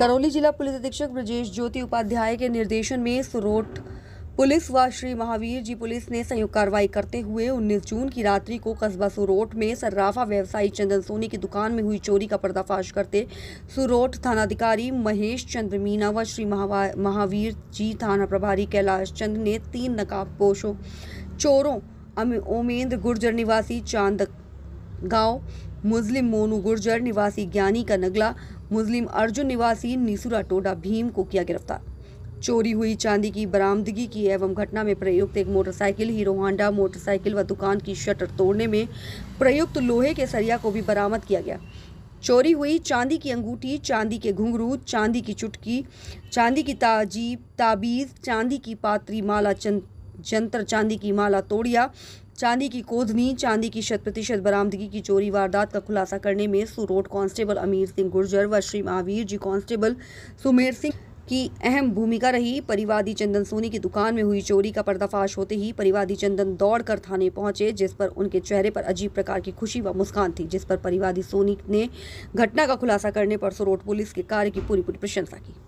करौली जिला पुलिस अधीक्षक ब्रजेश ज्योति उपाध्याय के निर्देशन में सुरोट पुलिस व श्री महावीर जी पुलिस ने संयुक्त कार्रवाई करते हुए 19 जून की रात्रि को कस्बा सुरोट में सर्राफा व्यवसायी चंदन सोनी की दुकान में हुई चोरी का पर्दाफाश करते सुरोट थानाधिकारी महेश चंद्र मीना व श्री महावीर जी थाना प्रभारी कैलाश चंद ने तीन नकाबपोशों चोरों ओमेंद्र गुर्जर निवासी चांद गांव मुस्लिम मोनू गुर्जर निवासी ज्ञानी का नगला मुस्लिम अर्जुन निवासी निसुरा टोडा भीम को किया गिरफ्तार चोरी हुई चांदी की बरामदगी की एवं घटना में प्रयुक्त एक मोटरसाइकिल हीरो हांडा मोटरसाइकिल व दुकान की शटर तोड़ने में प्रयुक्त लोहे के सरिया को भी बरामद किया गया चोरी हुई चांदी की अंगूठी चांदी के घुंघरू चांदी की चुटकी चांदी की ताजीब ताबीज़ चांदी की पात्री माला चंद जंतर चांदी की माला तोड़िया चांदी की कोधनी चांदी की शत प्रतिशत बरामदगी की चोरी वारदात का खुलासा करने में सुरोट कांस्टेबल अमीर सिंह गुर्जर व श्री महावीर जी कांस्टेबल सुमेर सिंह की अहम भूमिका रही परिवादी चंदन सोनी की दुकान में हुई चोरी का पर्दाफाश होते ही परिवादी चंदन दौड़कर थाने पहुंचे जिस पर उनके चेहरे पर अजीब प्रकार की खुशी व मुस्कान थी जिस पर परिवादी सोनी ने घटना का खुलासा करने पर सुरोट पुलिस के कार्य की पूरी पूरी प्रशंसा की